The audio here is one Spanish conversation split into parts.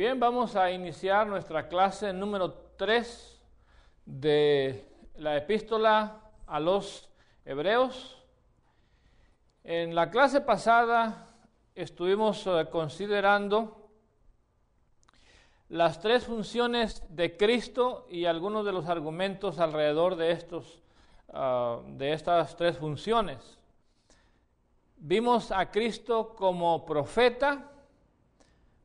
Bien, vamos a iniciar nuestra clase número 3 de la epístola a los hebreos. En la clase pasada estuvimos eh, considerando las tres funciones de Cristo y algunos de los argumentos alrededor de, estos, ah, de estas tres funciones. Vimos a Cristo como profeta,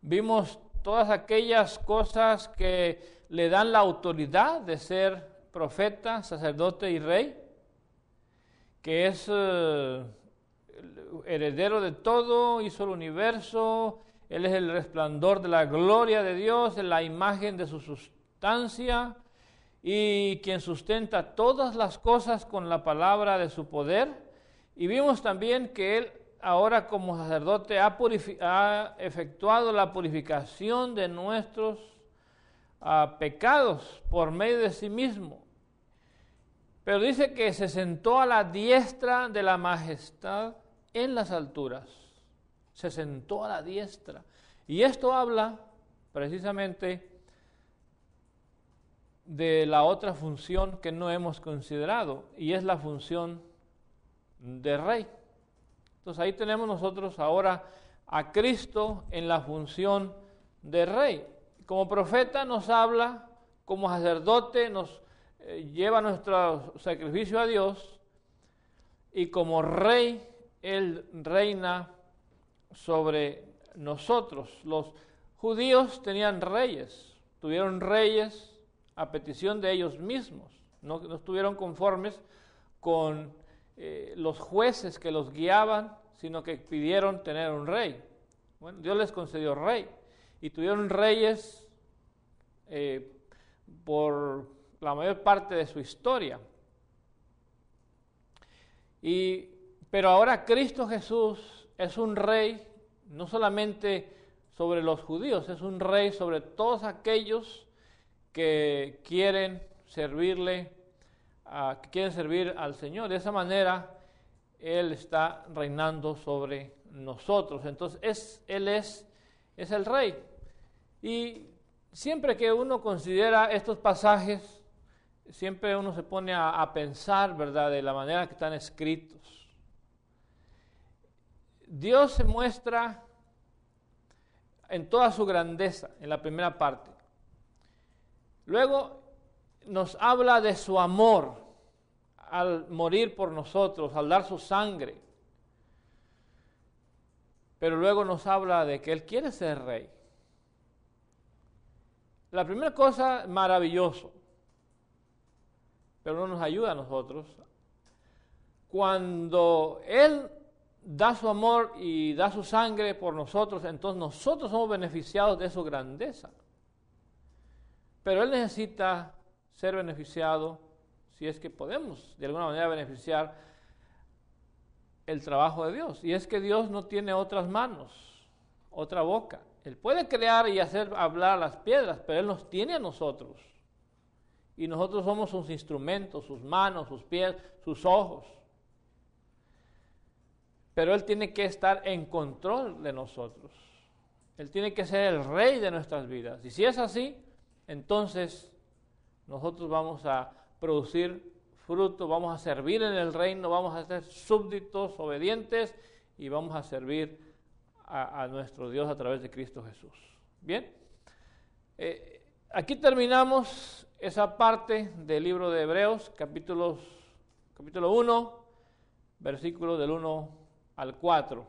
vimos todas aquellas cosas que le dan la autoridad de ser profeta, sacerdote y rey, que es eh, heredero de todo, hizo el universo, él es el resplandor de la gloria de Dios, la imagen de su sustancia y quien sustenta todas las cosas con la palabra de su poder. Y vimos también que él ahora como sacerdote ha, efectuado la purificación de nuestros ah, pecados por medio de sí mismo. Pero dice que se sentó a la diestra de la majestad en las alturas. Se sentó a la diestra. Y esto habla precisamente de la otra función que no hemos considerado, y es la función de rey. Entonces ahí tenemos nosotros ahora a Cristo en la función de rey. Como profeta nos habla, como sacerdote nos eh, lleva nuestro sacrificio a Dios y como rey Él reina sobre nosotros. Los judíos tenían reyes, tuvieron reyes a petición de ellos mismos, no, no estuvieron conformes con eh, los jueces que los guiaban, sino que pidieron tener un rey. Bueno, Dios les concedió rey y tuvieron reyes eh, por la mayor parte de su historia. Y, pero ahora Cristo Jesús es un rey no solamente sobre los judíos, es un rey sobre todos aquellos que quieren servirle quieren servir al Señor. De esa manera, Él está reinando sobre nosotros. Entonces, es, Él es, es el Rey. Y siempre que uno considera estos pasajes, siempre uno se pone a, a pensar, ¿verdad?, de la manera que están escritos. Dios se muestra en toda su grandeza en la primera parte. Luego nos habla de su amor al morir por nosotros, al dar su sangre. Pero luego nos habla de que Él quiere ser rey. La primera cosa, maravilloso, pero no nos ayuda a nosotros. Cuando Él da su amor y da su sangre por nosotros, entonces nosotros somos beneficiados de su grandeza. Pero Él necesita ser beneficiado, si es que podemos de alguna manera beneficiar el trabajo de Dios. Y es que Dios no tiene otras manos, otra boca. Él puede crear y hacer hablar las piedras, pero Él nos tiene a nosotros. Y nosotros somos sus instrumentos, sus manos, sus pies, sus ojos. Pero Él tiene que estar en control de nosotros. Él tiene que ser el rey de nuestras vidas. Y si es así, entonces nosotros vamos a producir fruto, vamos a servir en el reino, vamos a ser súbditos, obedientes y vamos a servir a, nuestro Dios a través de Cristo Jesús. Bien, eh, aquí terminamos esa parte del libro de Hebreos, capítulos, capítulo 1, versículos del 1 al 4.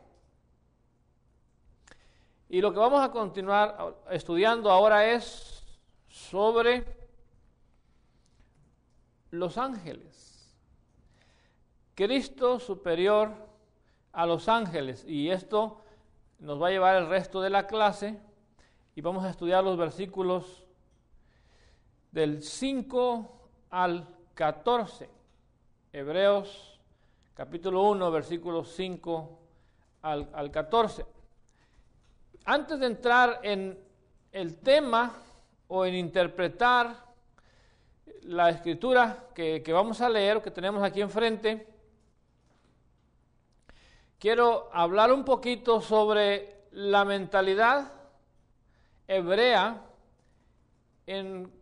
Y lo que vamos a continuar estudiando ahora es sobre los ángeles. Cristo superior a los ángeles. Y esto nos va a llevar el resto de la clase y vamos a estudiar los versículos del 5 al 14. Hebreos capítulo 1, versículos 5 al, al 14. Antes de entrar en el tema o en interpretar la escritura que, vamos a leer, que tenemos aquí enfrente, quiero hablar un poquito sobre la mentalidad hebrea en,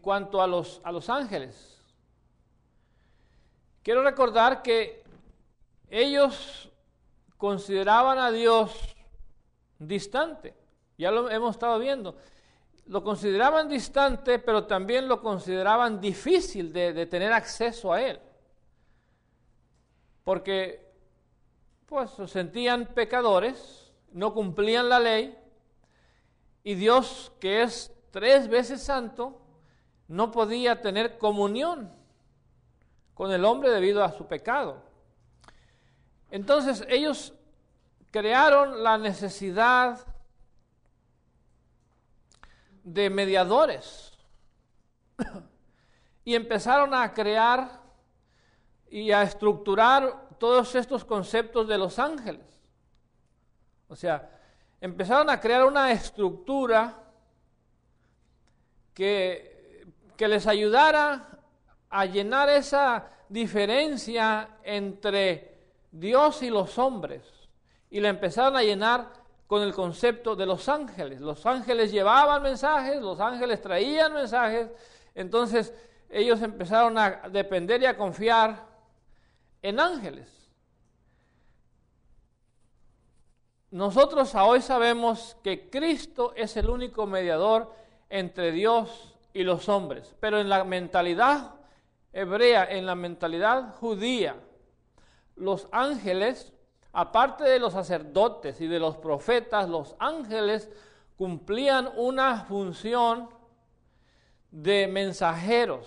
cuanto a los, a los ángeles. Quiero recordar que ellos consideraban a Dios distante. Ya lo hemos estado viendo lo consideraban distante, pero también lo consideraban difícil de, tener acceso a él. Porque pues se sentían pecadores, no cumplían la ley, y Dios, que es tres veces santo, no podía tener comunión con el hombre debido a su pecado. Entonces ellos crearon la necesidad de mediadores. y empezaron a crear y a estructurar todos estos conceptos de los ángeles. O sea, empezaron a crear una estructura que, que les ayudara a llenar esa diferencia entre Dios y los hombres. Y la empezaron a llenar con el concepto de los ángeles. Los ángeles llevaban mensajes, los ángeles traían mensajes, entonces ellos empezaron a depender y a confiar en ángeles. Nosotros a hoy sabemos que Cristo es el único mediador entre Dios y los hombres, pero en la mentalidad hebrea, en la mentalidad judía, los ángeles aparte de los sacerdotes y de los profetas, los ángeles cumplían una función de mensajeros,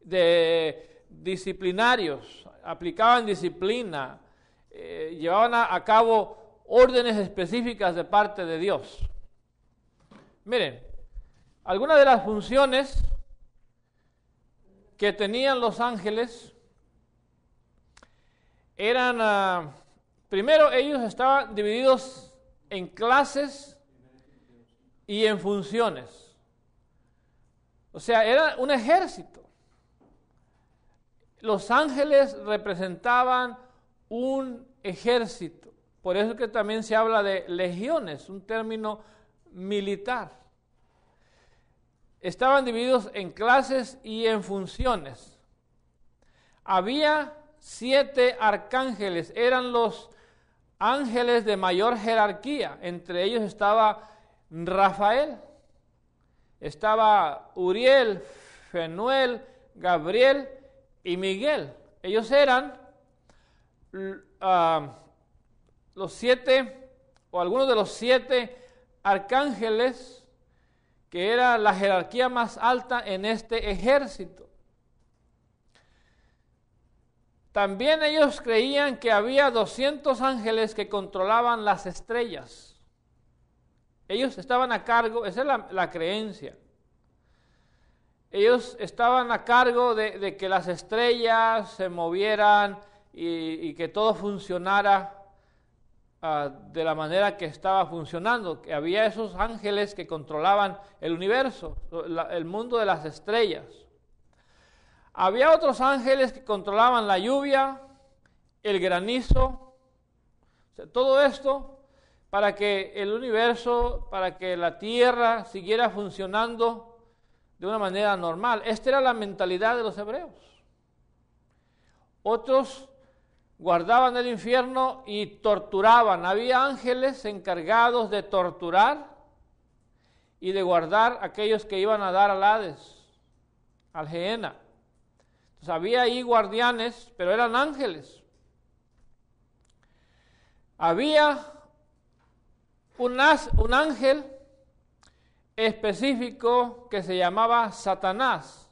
de disciplinarios, aplicaban disciplina, eh, llevaban a cabo órdenes específicas de parte de Dios. Miren, algunas de las funciones que tenían los ángeles eran, ah, primero ellos estaban divididos en clases y en funciones. O sea, era un ejército. Los ángeles representaban un ejército. Por eso que también se habla de legiones, un término militar. Estaban divididos en clases y en funciones. Había siete arcángeles, eran los ángeles de mayor jerarquía. Entre ellos estaba Rafael, estaba Uriel, Fenuel, Gabriel y Miguel. Ellos eran ah, los siete, o algunos de los siete arcángeles, que era la jerarquía más alta en este ejército. También ellos creían que había 200 ángeles que controlaban las estrellas. Ellos estaban a cargo, esa es la, creencia. Ellos estaban a cargo de, que las estrellas se movieran y, que todo funcionara ah, de la manera que estaba funcionando. Que había esos ángeles que controlaban el universo, el mundo de las estrellas. Había otros ángeles que controlaban la lluvia, el granizo, todo esto para que el universo, para que la tierra siguiera funcionando de una manera normal. Esta era la mentalidad de los hebreos. Otros guardaban el infierno y torturaban. Había ángeles encargados de torturar y de guardar aquellos que iban a dar al Hades, al Geena. Pues había ahí guardianes, pero eran ángeles. Había un ángel específico que se llamaba Satanás.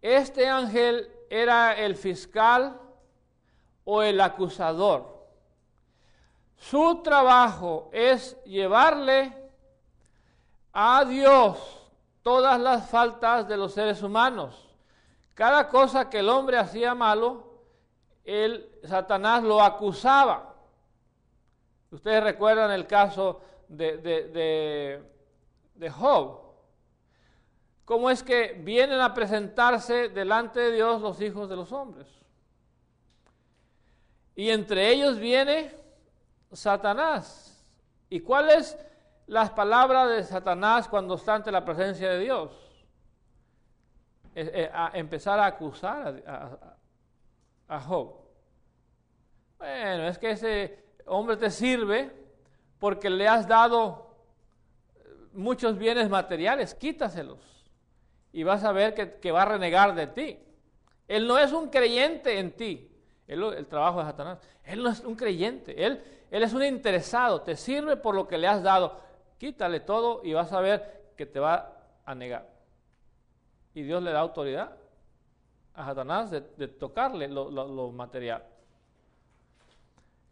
Este ángel era el fiscal o el acusador. Su trabajo es llevarle a Dios todas las faltas de los seres humanos. Cada cosa que el hombre hacía malo, el Satanás lo acusaba. Ustedes recuerdan el caso de, de, Job. ¿Cómo es que vienen a presentarse delante de Dios los hijos de los hombres? Y entre ellos viene Satanás. ¿Y cuál es las palabras de Satanás cuando está ante la presencia de Dios? Eh, a empezar a acusar a, Job. Bueno, es que ese hombre te sirve porque le has dado muchos bienes materiales, quítaselos. Y vas a ver que, va a renegar de ti. Él no es un creyente en ti. el trabajo de Satanás. Él no es un creyente. Él, él es un interesado. Te sirve por lo que le has dado. Quítale todo y vas a ver que te va a negar y Dios le da autoridad a Satanás de, tocarle lo, material.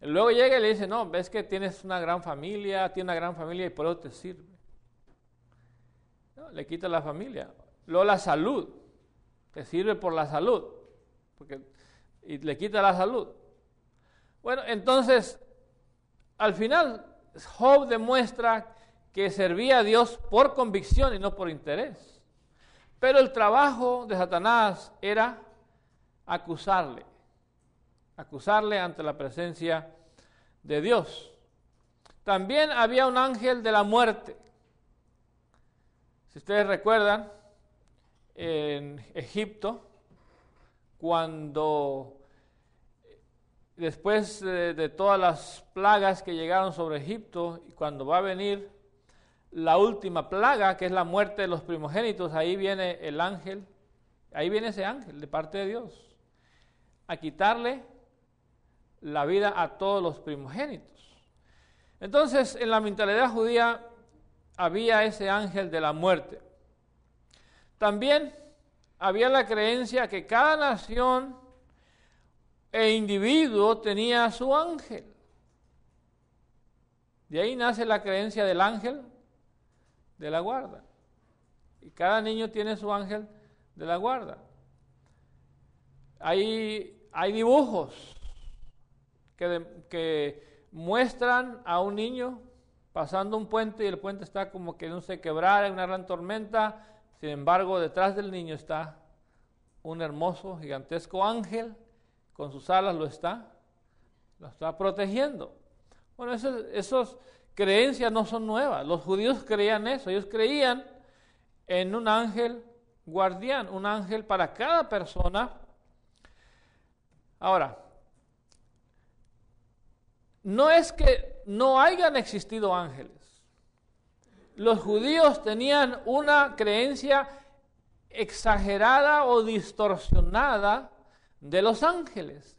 Luego llega y le dice, no, ves que tienes una gran familia, tienes una gran familia y por eso te sirve. le quita la familia. Luego la salud, te sirve por la salud, porque, y le quita la salud. Bueno, entonces, al final, Job demuestra que servía a Dios por convicción y no por interés. Pero el trabajo de Satanás era acusarle, acusarle ante la presencia de Dios. También había un ángel de la muerte. Si ustedes recuerdan, en Egipto, cuando después de, todas las plagas que llegaron sobre Egipto, y cuando va a venir la última plaga, que es la muerte de los primogénitos, ahí viene el ángel, ahí viene ese ángel de parte de Dios, a quitarle la vida a todos los primogénitos. Entonces, en la mentalidad judía había ese ángel de la muerte. También había la creencia que cada nación e individuo tenía su ángel. De ahí nace la creencia del ángel de la guarda. Y cada niño tiene su ángel de la guarda. Hay, hay dibujos que, muestran a un niño pasando un puente y el puente está como que no se quebrara en una gran tormenta. Sin embargo, detrás del niño está un hermoso, gigantesco ángel, con sus alas lo está, lo está protegiendo. Bueno, esos, esos creencias no son nuevas. Los judíos creían eso. Ellos creían en un ángel guardián, un ángel para cada persona. Ahora, no es que no hayan existido ángeles. Los judíos tenían una creencia exagerada o distorsionada de los ángeles,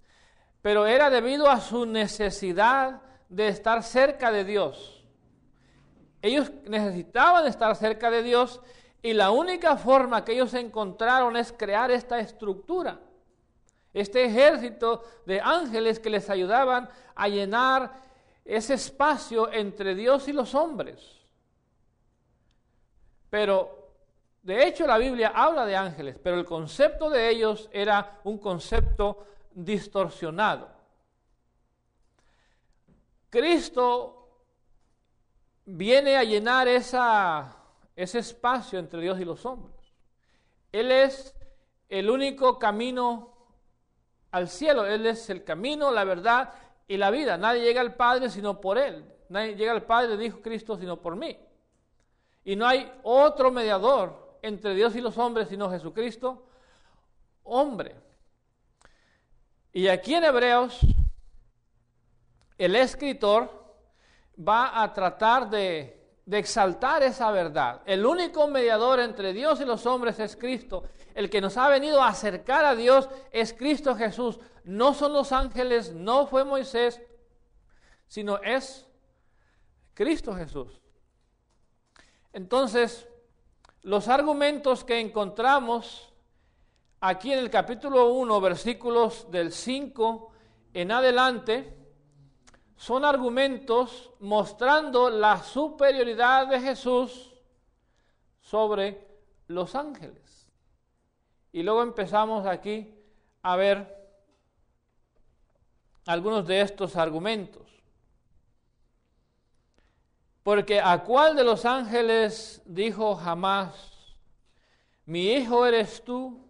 pero era debido a su necesidad de estar cerca de Dios. Ellos necesitaban estar cerca de Dios y la única forma que ellos encontraron es crear esta estructura, este ejército de ángeles que les ayudaban a llenar ese espacio entre Dios y los hombres. Pero, de hecho, la Biblia habla de ángeles, pero el concepto de ellos era un concepto distorsionado. Cristo viene a llenar esa, ese espacio entre Dios y los hombres. Él es el único camino al cielo. Él es el camino, la verdad y la vida. Nadie llega al Padre sino por Él. Nadie llega al Padre, dijo Cristo, sino por mí. Y no hay otro mediador entre Dios y los hombres sino Jesucristo, hombre. Y aquí en Hebreos el escritor va a tratar de, exaltar esa verdad. El único mediador entre Dios y los hombres es Cristo. El que nos ha venido a acercar a Dios es Cristo Jesús. No son los ángeles, no fue Moisés, sino es Cristo Jesús. Entonces, los argumentos que encontramos aquí en el capítulo 1, versículos del 5 en adelante, son argumentos mostrando la superioridad de Jesús sobre los ángeles. Y luego empezamos aquí a ver algunos de estos argumentos. Porque a cuál de los ángeles dijo jamás, mi hijo eres tú,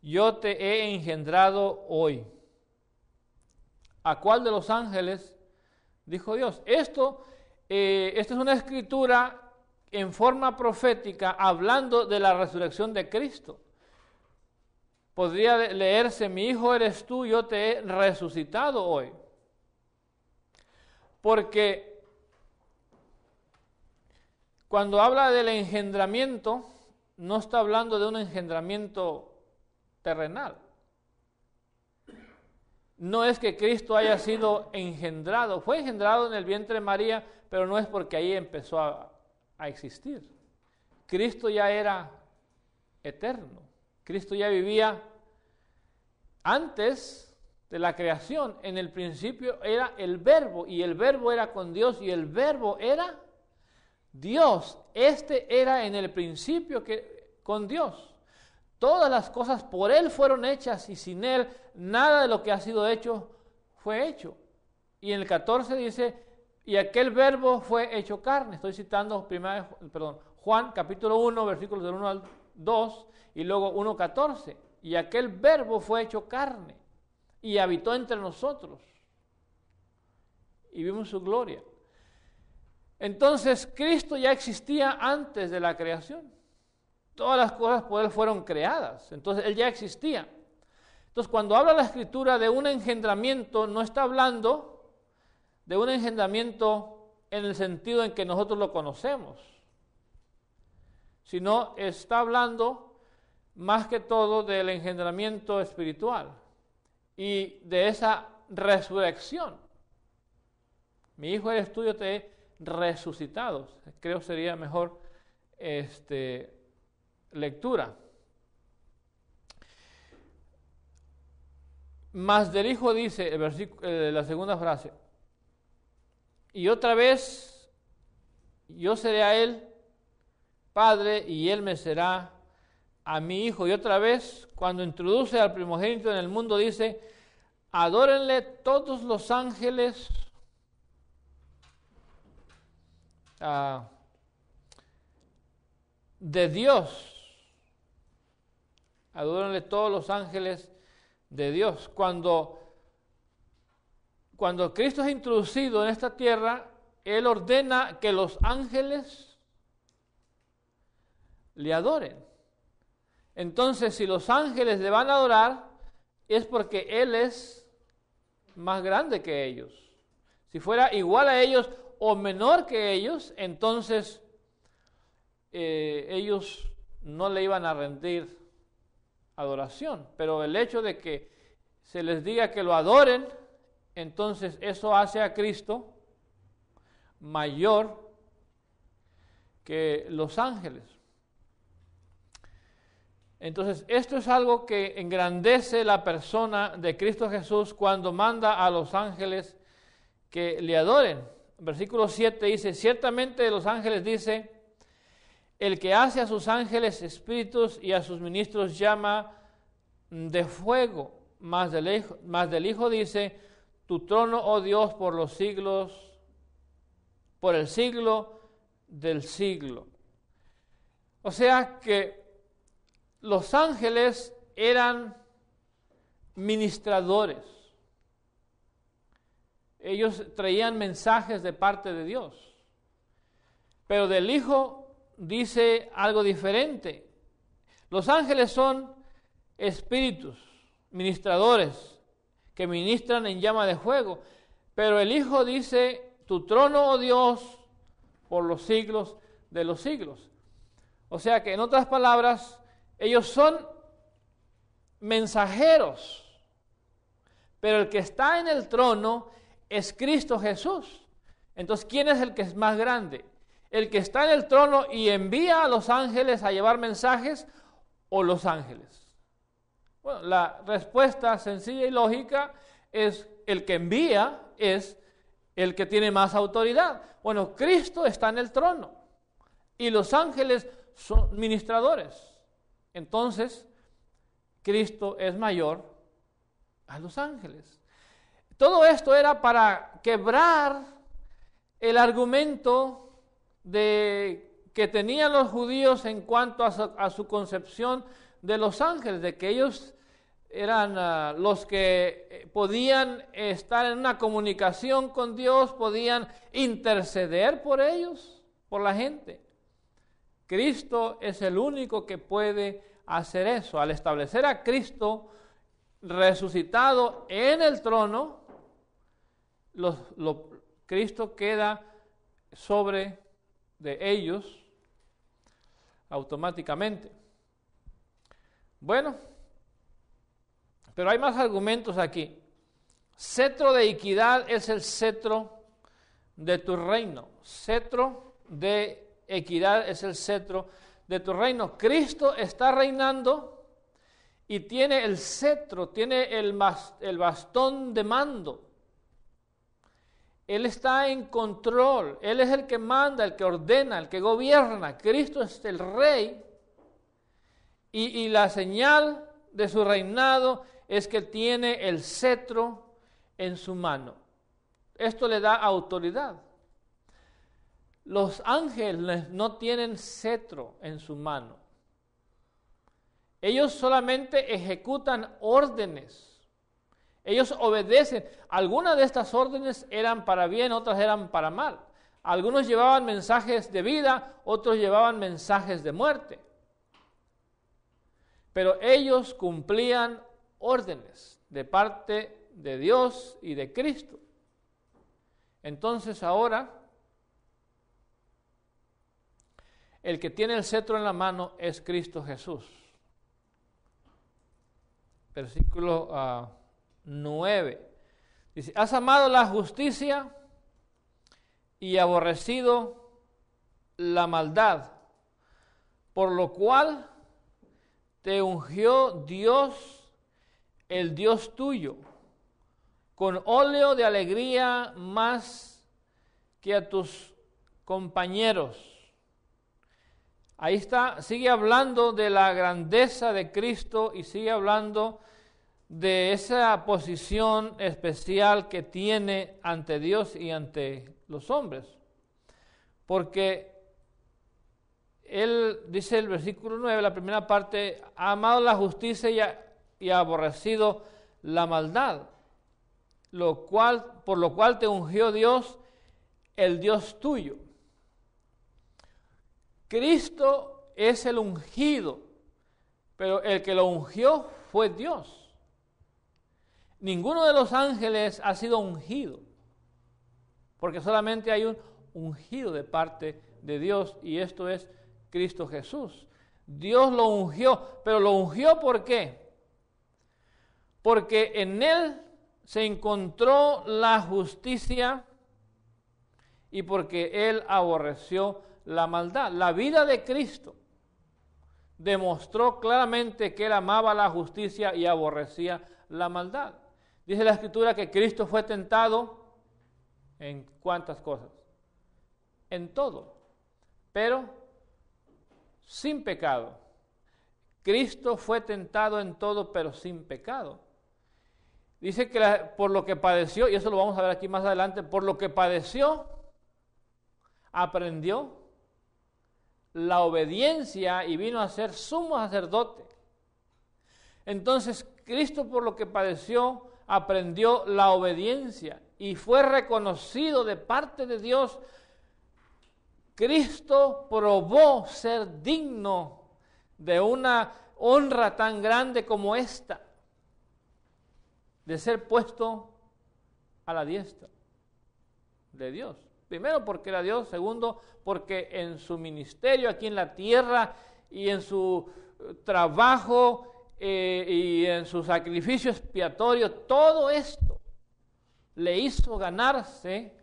yo te he engendrado hoy. ¿A cuál de los ángeles dijo Dios. Esto, eh, es una escritura en forma profética hablando de la resurrección de Cristo. Podría leerse, mi hijo eres tú, yo te he resucitado hoy. Porque cuando habla del engendramiento, no está hablando de un engendramiento terrenal, no es que Cristo haya sido engendrado, fue engendrado en el vientre de María, pero no es porque ahí empezó a, existir. Cristo ya era eterno, Cristo ya vivía antes de la creación, en el principio era el verbo y el verbo era con Dios y el verbo era Dios, este era en el principio que, con Dios. Todas las cosas por Él fueron hechas y sin Él nada de lo que ha sido hecho fue hecho. Y en el 14 dice, y aquel verbo fue hecho carne. Estoy citando primera, perdón, Juan capítulo 1, versículos del 1 al 2 y luego 1, 14. Y aquel verbo fue hecho carne y habitó entre nosotros. Y vimos su gloria. Entonces Cristo ya existía antes de la creación. Todas las cosas por Él fueron creadas. Entonces Él ya existía. Entonces cuando habla la escritura de un engendramiento, no está hablando de un engendramiento en el sentido en que nosotros lo conocemos, sino está hablando más que todo del engendramiento espiritual y de esa resurrección. Mi hijo eres tuyo, te he resucitado. Creo sería mejor este, lectura. Más del Hijo dice, el de eh, la segunda frase, y otra vez yo seré a Él Padre y Él me será a mi Hijo. Y otra vez, cuando introduce al primogénito en el mundo, dice, adórenle todos los ángeles. Ah, de Dios. Adórenle todos los ángeles de Dios. Cuando, cuando Cristo es introducido en esta tierra, Él ordena que los ángeles le adoren. Entonces, si los ángeles le van a adorar, es porque Él es más grande que ellos. Si fuera igual a ellos o menor que ellos, entonces eh, ellos no le iban a rendir adoración. Pero el hecho de que se les diga que lo adoren, entonces eso hace a Cristo mayor que los ángeles. Entonces, esto es algo que engrandece la persona de Cristo Jesús cuando manda a los ángeles que le adoren. Versículo 7 dice, ciertamente los ángeles dicen, el que hace a sus ángeles espíritus y a sus ministros llama de fuego. Más del, hijo, más del Hijo dice, tu trono, oh Dios, por los siglos, por el siglo del siglo. O sea que los ángeles eran ministradores. Ellos traían mensajes de parte de Dios. Pero del Hijo dice algo diferente. Los ángeles son espíritus, ministradores, que ministran en llama de fuego. Pero el Hijo dice, tu trono, oh Dios, por los siglos de los siglos. O sea que en otras palabras, ellos son mensajeros. Pero el que está en el trono es Cristo Jesús. Entonces, ¿quién es el que es más grande? el que está en el trono y envía a los ángeles a llevar mensajes o los ángeles? Bueno, la respuesta sencilla y lógica es el que envía es el que tiene más autoridad. Bueno, Cristo está en el trono y los ángeles son ministradores. Entonces, Cristo es mayor a los ángeles. Todo esto era para quebrar el argumento de, que tenían los judíos en cuanto a su, concepción de los ángeles, de que ellos eran ah, los que eh, podían estar en una comunicación con Dios, podían interceder por ellos, por la gente. Cristo es el único que puede hacer eso. Al establecer a Cristo resucitado en el trono, Cristo queda sobre de ellos automáticamente. Bueno, pero hay más argumentos aquí. Cetro de equidad es el cetro de tu reino. Cetro de equidad es el cetro de tu reino. Cristo está reinando y tiene el cetro, tiene el, el bastón de mando. Él está en control, Él es el que manda, el que ordena, el que gobierna. Cristo es el rey y, la señal de su reinado es que tiene el cetro en su mano. Esto le da autoridad. Los ángeles no tienen cetro en su mano. Ellos solamente ejecutan órdenes ellos obedecen. Algunas de estas órdenes eran para bien, otras eran para mal. Algunos llevaban mensajes de vida, otros llevaban mensajes de muerte. Pero ellos cumplían órdenes de parte de Dios y de Cristo. Entonces ahora, el que tiene el cetro en la mano es Cristo Jesús. Versículo... Ah, 9. Dice, has amado la justicia y aborrecido la maldad, por lo cual te ungió Dios, el Dios tuyo, con óleo de alegría más que a tus compañeros. Ahí está, sigue hablando de la grandeza de Cristo y sigue hablando de esa posición especial que tiene ante Dios y ante los hombres. Porque él dice el versículo 9, la primera parte, ha amado la justicia y ha, y ha aborrecido la maldad, lo cual, por lo cual te ungió Dios, el Dios tuyo. Cristo es el ungido, pero el que lo ungió fue Dios. Ninguno de los ángeles ha sido ungido, porque solamente hay un ungido de parte de Dios y esto es Cristo Jesús. Dios lo ungió, pero lo ungió ¿por qué? Porque en él se encontró la justicia y porque él aborreció la maldad. La vida de Cristo demostró claramente que él amaba la justicia y aborrecía la maldad. Dice la escritura que Cristo fue tentado en cuántas cosas. En todo. Pero sin pecado. Cristo fue tentado en todo, pero sin pecado. Dice que por lo que padeció, y eso lo vamos a ver aquí más adelante, por lo que padeció, aprendió la obediencia y vino a ser sumo sacerdote. Entonces, Cristo por lo que padeció, aprendió la obediencia y fue reconocido de parte de Dios, Cristo probó ser digno de una honra tan grande como esta, de ser puesto a la diestra de Dios. Primero porque era Dios, segundo porque en su ministerio aquí en la tierra y en su eh, trabajo eh, y en su sacrificio expiatorio todo esto le hizo ganarse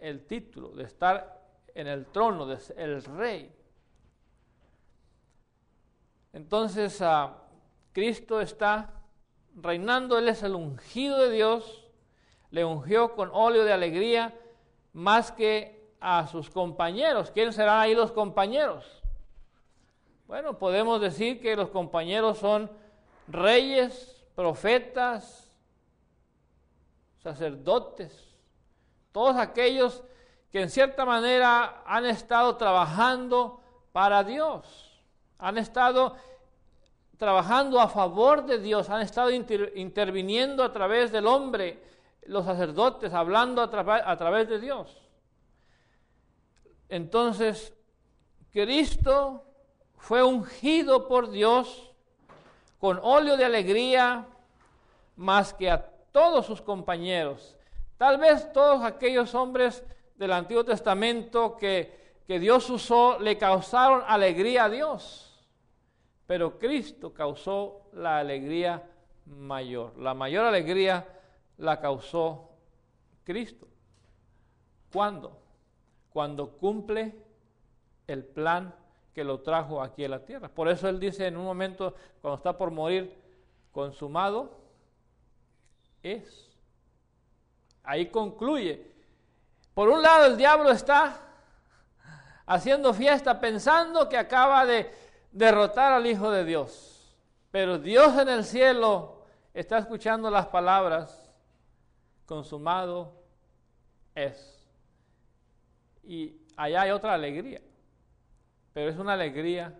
el título de estar en el trono, de el rey. Entonces, ah, Cristo está reinando, Él es el ungido de Dios, le ungió con óleo de alegría más que a sus compañeros. ¿Quiénes serán ahí los compañeros? Bueno, podemos decir que los compañeros son reyes, profetas, sacerdotes, todos aquellos que en cierta manera han estado trabajando para Dios, han estado trabajando a favor de Dios, han estado interviniendo a través del hombre, los sacerdotes, hablando a través de Dios. Entonces, Cristo fue ungido por Dios con óleo de alegría más que a todos sus compañeros. Tal vez todos aquellos hombres del Antiguo Testamento que, que Dios usó le causaron alegría a Dios, pero Cristo causó la alegría mayor. La mayor alegría la causó Cristo. ¿Cuándo? Cuando cumple el plan que lo trajo aquí a la tierra. Por eso él dice en un momento, cuando está por morir, consumado es. Ahí concluye. Por un lado el diablo está haciendo fiesta pensando que acaba de derrotar al Hijo de Dios. Pero Dios en el cielo está escuchando las palabras, consumado es. Y allá hay otra alegría pero es una alegría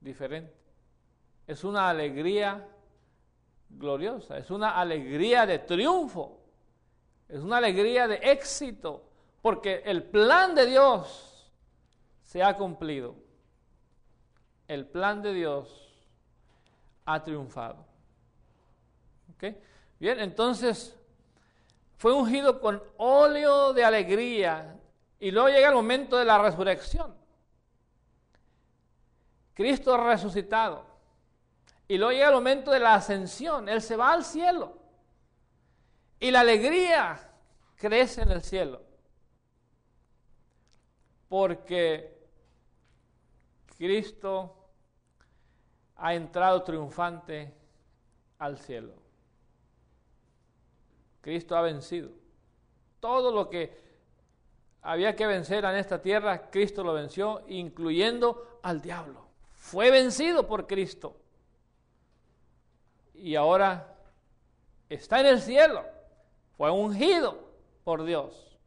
diferente. Es una alegría gloriosa, es una alegría de triunfo, es una alegría de éxito, porque el plan de Dios se ha cumplido. El plan de Dios ha triunfado. Bien, entonces fue ungido con óleo de alegría, y luego llega el momento de la resurrección. Cristo resucitado. Y luego llega el momento de la ascensión. Él se va al cielo. Y la alegría crece en el cielo. Porque Cristo ha entrado triunfante al cielo. Cristo ha vencido. Todo lo que había que vencer en esta tierra, Cristo lo venció, incluyendo al diablo. Fue vencido por Cristo. Y ahora está en el cielo. Fue ungido por Dios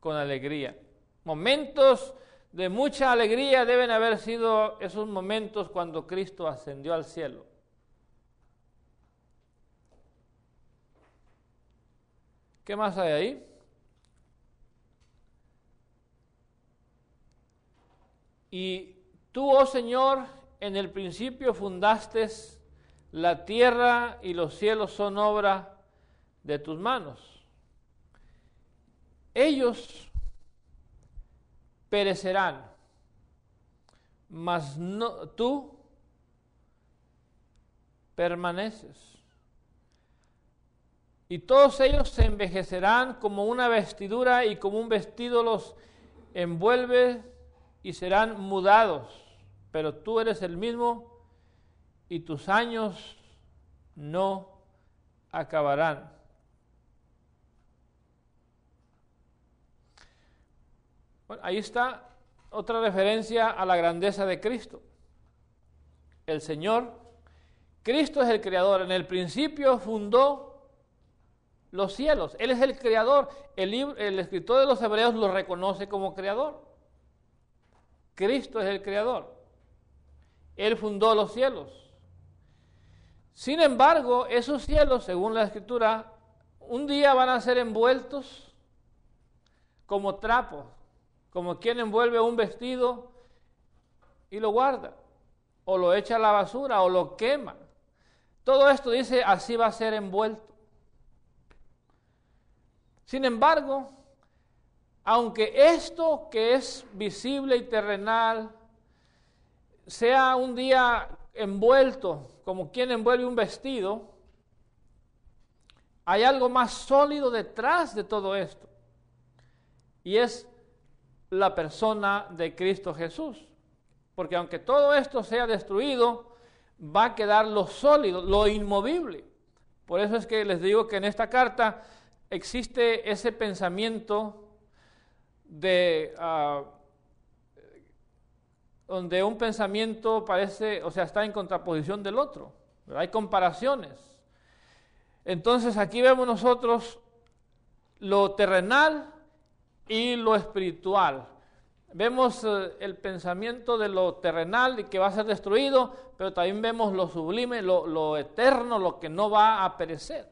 con alegría. Momentos de mucha alegría deben haber sido esos momentos cuando Cristo ascendió al cielo. ¿Qué más hay ahí? Y tú, oh Señor, en el principio fundaste la tierra y los cielos son obra de tus manos. Ellos perecerán, mas no, tú permaneces. Y todos ellos se envejecerán como una vestidura y como un vestido los envuelve y serán mudados, pero tú eres el mismo y tus años no acabarán. Bueno, ahí está otra referencia a la grandeza de Cristo. El Señor, Cristo es el creador, en el principio fundó los cielos. Él es el creador. El, el escritor de los Hebreos lo reconoce como creador. Cristo es el creador. Él fundó los cielos. Sin embargo, esos cielos, según la escritura, un día van a ser envueltos como trapos, como quien envuelve un vestido y lo guarda, o lo echa a la basura, o lo quema. Todo esto dice, así va a ser envuelto. Sin embargo, aunque esto que es visible y terrenal sea un día envuelto, como quien envuelve un vestido, hay algo más sólido detrás de todo esto. Y es la persona de Cristo Jesús. Porque aunque todo esto sea destruido, va a quedar lo sólido, lo inmovible. Por eso es que les digo que en esta carta existe ese pensamiento de ah, donde un pensamiento parece, o sea, está en contraposición del otro. Hay comparaciones. Entonces aquí vemos nosotros lo terrenal y lo espiritual. Vemos eh, el pensamiento de lo terrenal y que va a ser destruido, pero también vemos lo sublime, lo, lo eterno, lo que no va a perecer.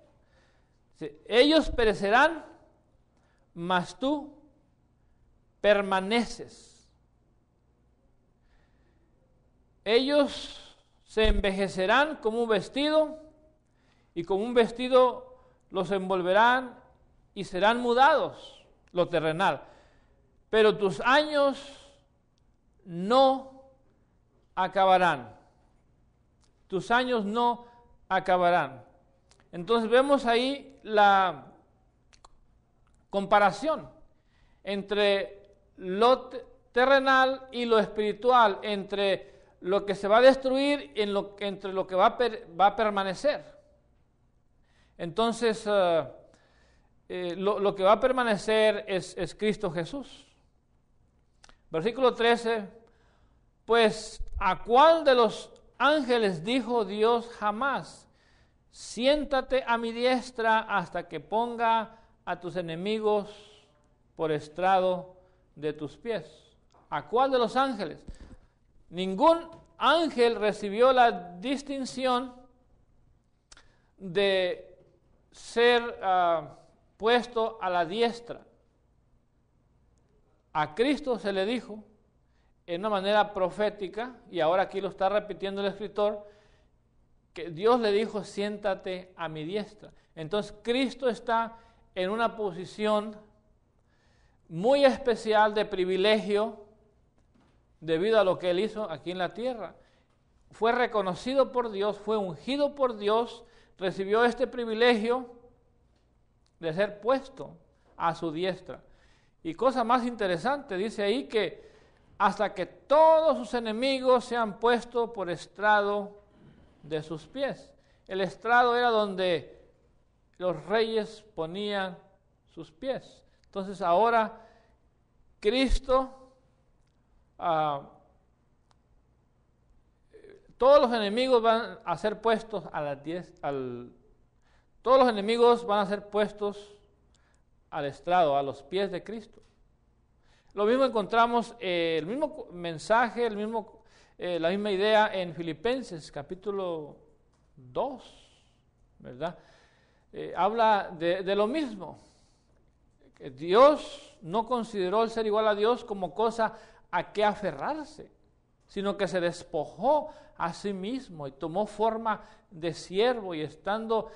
Ellos perecerán, mas tú permaneces. Ellos se envejecerán como un vestido y como un vestido los envolverán y serán mudados, lo terrenal. Pero tus años no acabarán. Tus años no acabarán. Entonces vemos ahí la comparación entre lo terrenal y lo espiritual, entre lo que se va a destruir y lo, entre lo que va a, va a permanecer. Entonces, eh, eh, lo, que va a permanecer es, es Cristo Jesús. Versículo 13, pues a cuál de los ángeles dijo Dios jamás, siéntate a mi diestra hasta que ponga a tus enemigos por estrado de tus pies. ¿A cuál de los ángeles? Ningún ángel recibió la distinción de ser ah, puesto a la diestra. A Cristo se le dijo en una manera profética, y ahora aquí lo está repitiendo el escritor, que Dios le dijo, siéntate a mi diestra. Entonces Cristo está en una posición muy especial de privilegio debido a lo que él hizo aquí en la tierra. Fue reconocido por Dios, fue ungido por Dios, recibió este privilegio de ser puesto a su diestra. Y cosa más interesante, dice ahí que hasta que todos sus enemigos sean puesto por estrado de sus pies. El estrado era donde los reyes ponían sus pies. Entonces ahora Cristo, ah, todos los enemigos van a ser puestos a al, todos los enemigos van a ser puestos al estrado, a los pies de Cristo. Lo mismo encontramos, eh, el mismo mensaje, el mismo, eh, la misma idea en Filipenses capítulo 2, ¿verdad? Eh, habla de lo mismo. Dios no consideró el ser igual a Dios como cosa a que aferrarse, sino que se despojó a sí mismo y tomó forma de siervo y estando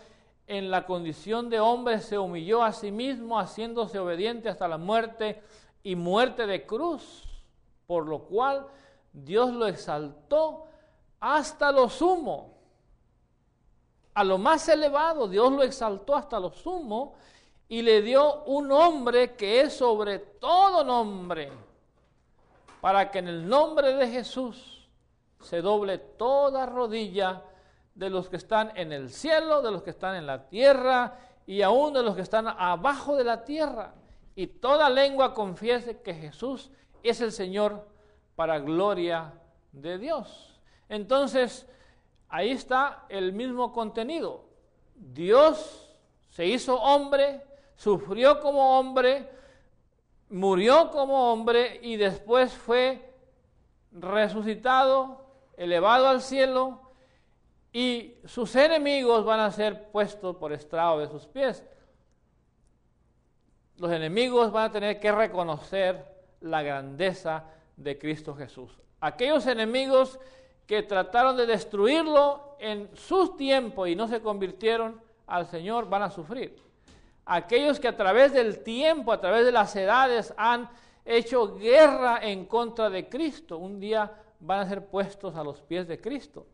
en la condición de hombre se humilló a sí mismo, haciéndose obediente hasta la muerte y muerte de cruz, por lo cual Dios lo exaltó hasta lo sumo. A lo más elevado, Dios lo exaltó hasta lo sumo y le dio un nombre que es sobre todo nombre, para que en el nombre de Jesús se doble toda rodilla de los que están en el cielo, de los que están en la tierra y aún de los que están abajo de la tierra. Y toda lengua confiese que Jesús es el Señor para gloria de Dios. Entonces, ahí está el mismo contenido. Dios se hizo hombre, sufrió como hombre, murió como hombre y después fue resucitado, elevado al cielo y sus enemigos van a ser puestos por estrado de sus pies. Los enemigos van a tener que reconocer la grandeza de Cristo Jesús. Aquellos enemigos que trataron de destruirlo en sus tiempos y no se convirtieron al Señor van a sufrir aquellos que a través del tiempo, a través de las edades han hecho guerra en contra de Cristo, un día van a ser puestos a los pies de Cristo.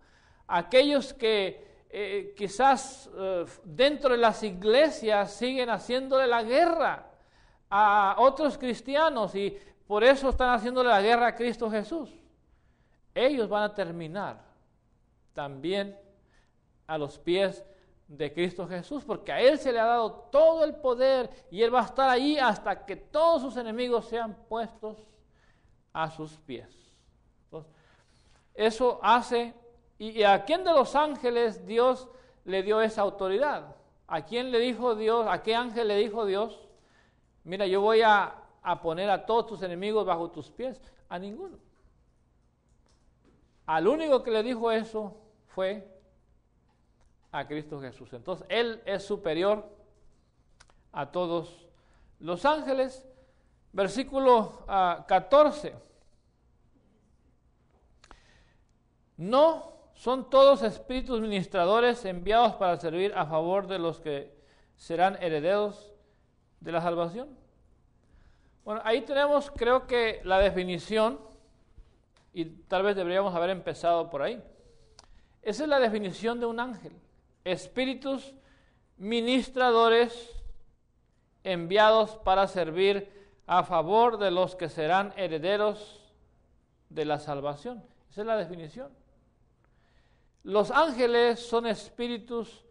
Aquellos que eh, quizás eh, dentro de las iglesias siguen haciéndole la guerra a otros cristianos y por eso están haciéndole la guerra a Cristo Jesús. Ellos van a terminar también a los pies de de Cristo Jesús, porque a Él se le ha dado todo el poder y Él va a estar ahí hasta que todos sus enemigos sean puestos a sus pies. Entonces, eso hace, y, a quién de los ángeles Dios le dio esa autoridad? ¿A quién le dijo Dios, a qué ángel le dijo Dios? Mira, yo voy a, a poner a todos tus enemigos bajo tus pies. A ninguno. Al único que le dijo eso fue a Cristo Jesús. Entonces, Él es superior a todos los ángeles. Versículo 14. Ah, no son todos espíritus ministradores enviados para servir a favor de los que serán herederos de la salvación. Bueno, ahí tenemos creo que la definición, y tal vez deberíamos haber empezado por ahí. Esa es la definición de un ángel espíritus ministradores enviados para servir a favor de los que serán herederos de la salvación. Esa es la definición. Los ángeles son espíritus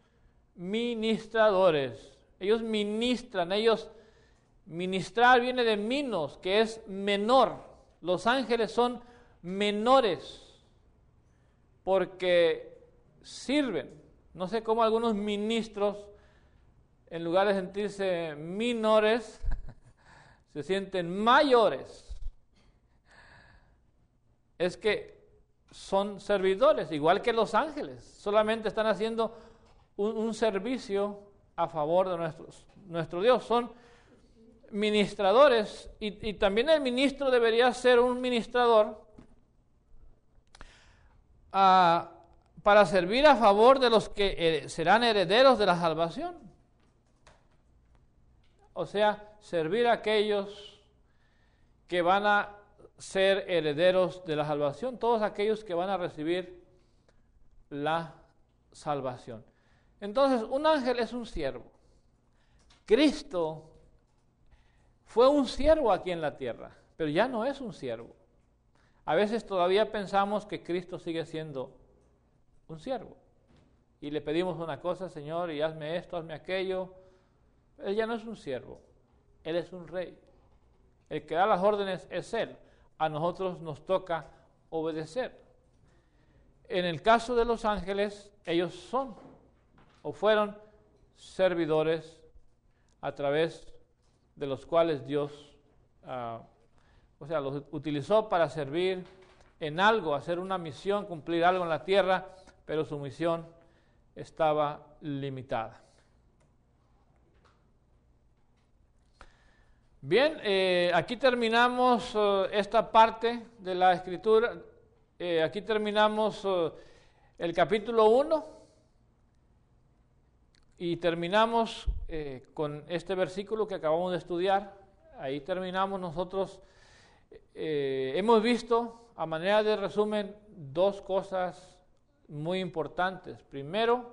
ministradores. Ellos ministran, ellos ministrar viene de minos, que es menor. Los ángeles son menores porque sirven. No sé cómo algunos ministros, en lugar de sentirse menores, se sienten mayores. Es que son servidores, igual que los ángeles. Solamente están haciendo un, servicio a favor de nuestro Dios. Son ministradores y, también el ministro debería ser un ministrador. a ah, para servir a favor de los que serán herederos de la salvación. O sea, servir a aquellos que van a ser herederos de la salvación, todos aquellos que van a recibir la salvación. Entonces, un ángel es un siervo. Cristo fue un siervo aquí en la tierra, pero ya no es un siervo. A veces todavía pensamos que Cristo sigue siendo un siervo. Y le pedimos una cosa, Señor, y hazme esto, hazme aquello. Él ya no es un siervo, Él es un rey. El que da las órdenes es Él. A nosotros nos toca obedecer. En el caso de los ángeles, ellos son o fueron servidores a través de los cuales Dios, ah, o sea, los utilizó para servir en algo, hacer una misión, cumplir algo en la tierra pero su misión estaba limitada. Bien, eh, aquí terminamos eh, esta parte de la escritura. Eh, aquí terminamos el capítulo 1 y terminamos con este versículo que acabamos de estudiar. Ahí terminamos nosotros. hemos visto, a manera de resumen, dos cosas muy importantes. Primero,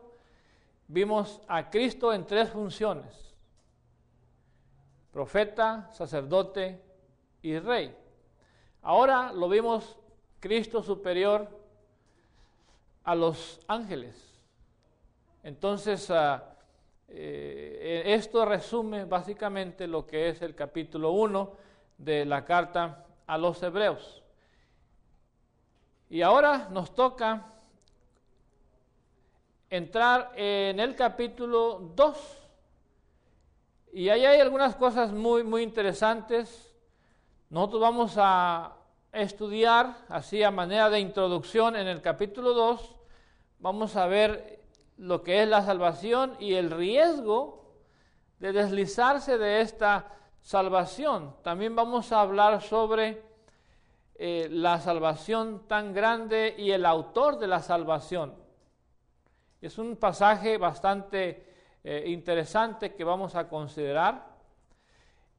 vimos a Cristo en tres funciones, profeta, sacerdote y rey. Ahora lo vimos Cristo superior a los ángeles. Entonces, ah, eh, esto resume básicamente lo que es el capítulo 1 de la carta a los hebreos. Y ahora nos toca entrar en el capítulo 2. Y ahí hay algunas cosas muy, muy interesantes. Nosotros vamos a estudiar, así a manera de introducción en el capítulo 2, vamos a ver lo que es la salvación y el riesgo de deslizarse de esta salvación. También vamos a hablar sobre eh, la salvación tan grande y el autor de la salvación. Es un pasaje bastante eh, interesante que vamos a considerar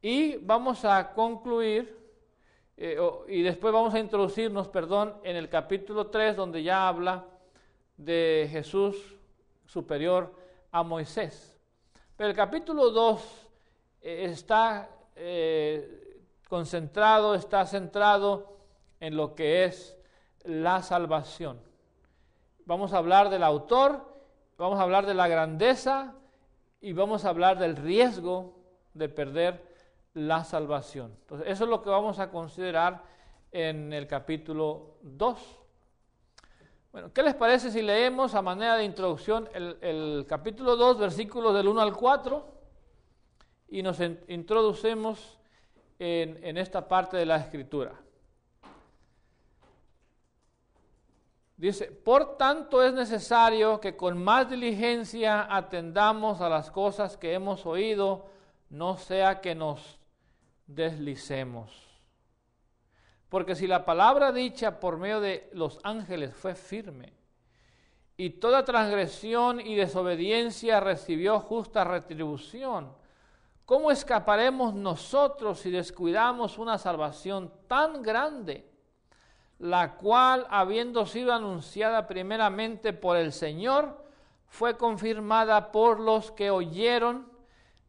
y vamos a concluir eh, y después vamos a introducirnos, perdón, en el capítulo 3 donde ya habla de Jesús superior a Moisés. Pero el capítulo 2 eh, está concentrado, está centrado en lo que es la salvación. Vamos a hablar del autor vamos a hablar de la grandeza y vamos a hablar del riesgo de perder la salvación. Entonces, eso es lo que vamos a considerar en el capítulo 2. Bueno, ¿qué les parece si leemos a manera de introducción el, capítulo 2, versículos del 1 al 4, y nos introducemos en esta parte de la escritura? Dice, por tanto es necesario que con más diligencia atendamos a las cosas que hemos oído, no sea que nos deslicemos. Porque si la palabra dicha por medio de los ángeles fue firme, y toda transgresión y desobediencia recibió justa retribución, ¿cómo escaparemos nosotros si descuidamos una salvación tan grande? la cual, habiendo sido anunciada primeramente por el Señor, fue confirmada por los que oyeron,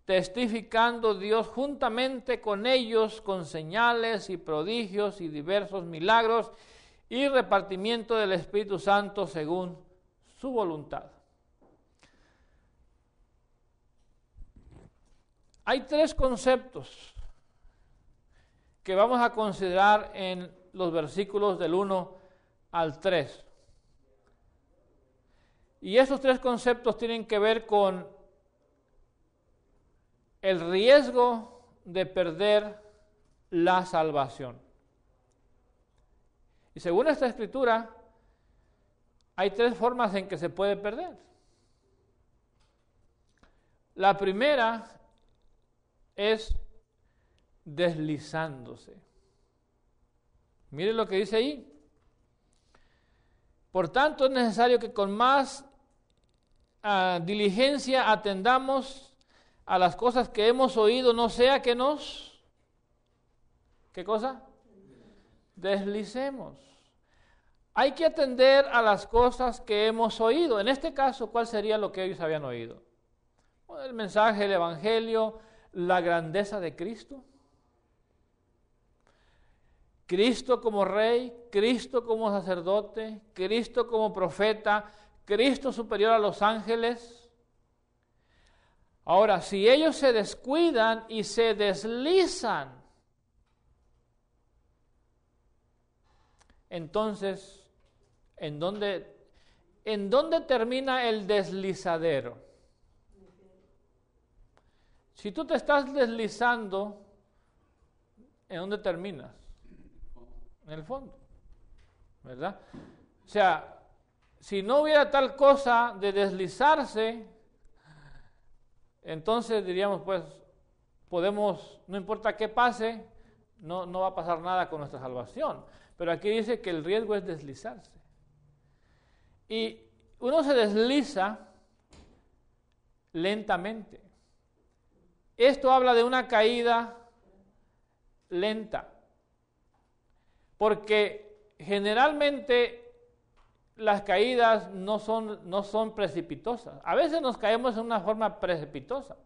testificando Dios juntamente con ellos con señales y prodigios y diversos milagros y repartimiento del Espíritu Santo según su voluntad. Hay tres conceptos que vamos a considerar en los versículos del 1 al 3. Y esos tres conceptos tienen que ver con el riesgo de perder la salvación. Y según esta escritura, hay tres formas en que se puede perder. La primera es deslizándose miren lo que dice ahí. Por tanto, es necesario que con más ah, diligencia atendamos a las cosas que hemos oído, no sea que nos... ¿Qué cosa? Deslicemos. Hay que atender a las cosas que hemos oído. En este caso, ¿cuál sería lo que ellos habían oído? el mensaje, el Evangelio, la grandeza de Cristo. Cristo como rey, Cristo como sacerdote, Cristo como profeta, Cristo superior a los ángeles. Ahora, si ellos se descuidan y se deslizan, entonces, ¿en dónde, ¿en termina el deslizadero? Si tú te estás deslizando, ¿en dónde terminas? en el fondo. ¿Verdad? O sea, si no hubiera tal cosa de deslizarse, entonces diríamos, pues, podemos, no importa qué pase, no, no va a pasar nada con nuestra salvación. Pero aquí dice que el riesgo es deslizarse. Y uno se desliza lentamente. Esto habla de una caída lenta. Porque generalmente las caídas no son, no son precipitosas. A veces nos caemos de una forma precipitosa.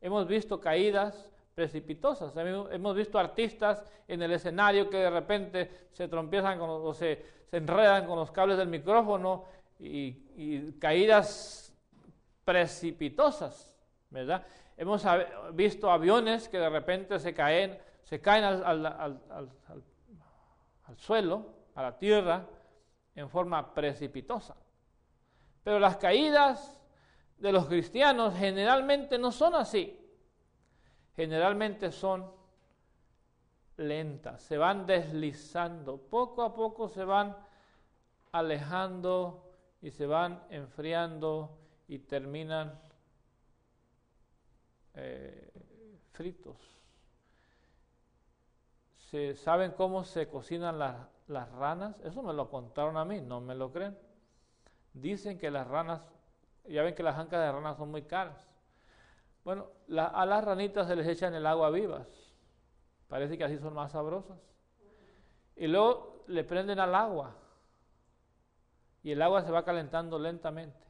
Hemos visto caídas precipitosas. Hemos visto artistas en el escenario que de repente se trompiezan con, o se, enredan con los cables del micrófono y, caídas precipitosas, ¿verdad? Hemos ah, visto aviones que de repente se caen, se caen al, al al suelo, a la tierra, en forma precipitosa. Pero las caídas de los cristianos generalmente no son así. Generalmente son lentas, se van deslizando, poco a poco se van alejando y se van enfriando y terminan eh, fritos. ¿saben cómo se cocinan las, ranas? Eso me lo contaron a mí, no me lo creen. Dicen que las ranas, ya ven que las ancas de ranas son muy caras. Bueno, a las ranitas se les echan el agua vivas. Parece que así son más sabrosas. Y luego le prenden al agua. Y el agua se va calentando lentamente.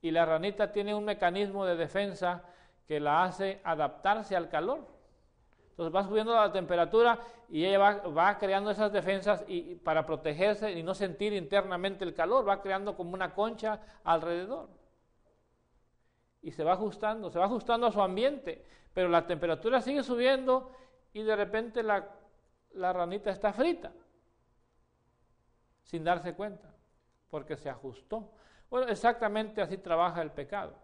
Y la ranita tiene un mecanismo de defensa que la hace adaptarse al calor. Entonces va subiendo la temperatura y ella va, creando esas defensas para protegerse y no sentir internamente el calor, va creando como una concha alrededor. Y se va ajustando, se va ajustando a su ambiente, pero la temperatura sigue subiendo y de repente la, la ranita está frita, sin darse cuenta, porque se ajustó. Bueno, exactamente así trabaja el pecado.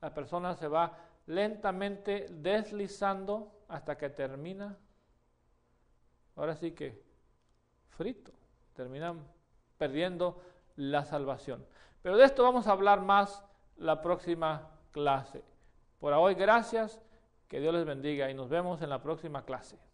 La persona se va lentamente deslizando hasta que termina, ahora sí que frito, terminan perdiendo la salvación. Pero de esto vamos a hablar más la próxima clase. Por hoy, gracias, que Dios les bendiga y nos vemos en la próxima clase.